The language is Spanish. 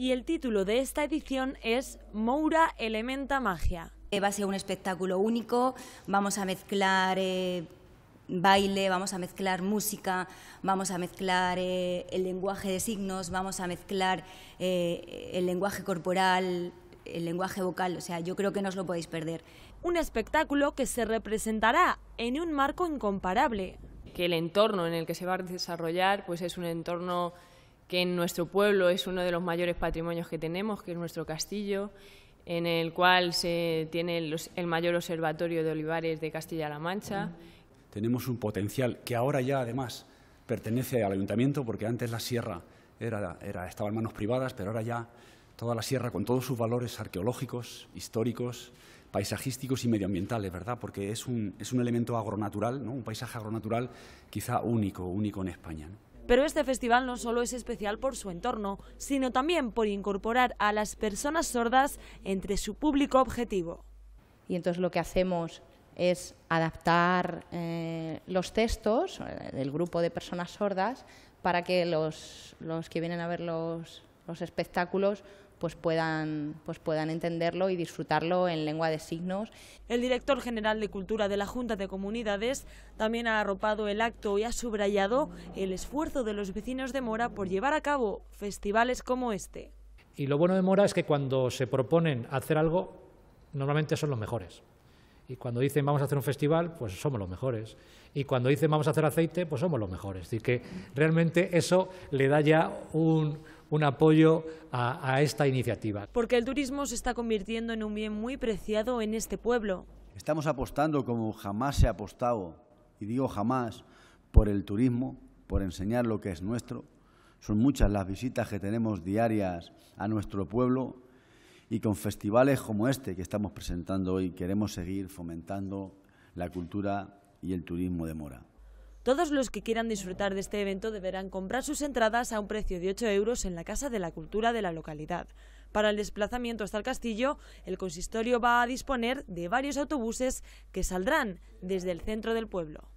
y el título de esta edición es Moura Elementa Magia. Eh, va a ser un espectáculo único, vamos a mezclar... Eh, baile, vamos a mezclar música, vamos a mezclar eh, el lenguaje de signos, vamos a mezclar el lenguaje corporal, el lenguaje vocal, o sea, yo creo que no os lo podéis perder. Un espectáculo que se representará en un marco incomparable. Que el entorno en el que se va a desarrollar pues es un entorno que en nuestro pueblo es uno de los mayores patrimonios que tenemos, que es nuestro castillo, en el cual se tiene el, mayor observatorio de olivares de Castilla-La Mancha. Tenemos un potencial que ahora ya además pertenece al ayuntamiento, porque antes la sierra era, estaba en manos privadas, pero ahora ya toda la sierra con todos sus valores arqueológicos, históricos, paisajísticos y medioambientales, ¿verdad? Porque es un, es un elemento agronatural, ¿no? un paisaje agronatural quizá único, único en España. Pero este festival no solo es especial por su entorno, sino también por incorporar a las personas sordas entre su público objetivo. Y entonces lo que hacemos es adaptar eh, los textos eh, del grupo de personas sordas para que los, que vienen a ver los espectáculos pues puedan, pues puedan entenderlo y disfrutarlo en lengua de signos. El director general de Cultura de la Junta de Comunidades también ha arropado el acto y ha subrayado el esfuerzo de los vecinos de Mora por llevar a cabo festivales como este. Y lo bueno de Mora es que cuando se proponen hacer algo, normalmente son los mejores. Y cuando dicen vamos a hacer un festival, pues somos los mejores. Y cuando dicen vamos a hacer aceite, pues somos los mejores. Así que realmente eso le da ya un, un apoyo a, esta iniciativa. Porque el turismo se está convirtiendo en un bien muy preciado en este pueblo. Estamos apostando como jamás se ha apostado, y digo jamás, por el turismo, por enseñar lo que es nuestro. Son muchas las visitas que tenemos diarias a nuestro pueblo y con festivales como este que estamos presentando hoy queremos seguir fomentando la cultura y el turismo de Mora. Todos los que quieran disfrutar de este evento deberán comprar sus entradas a un precio de 8 euros en la Casa de la Cultura de la localidad. Para el desplazamiento hasta el castillo, el consistorio va a disponer de varios autobuses que saldrán desde el centro del pueblo.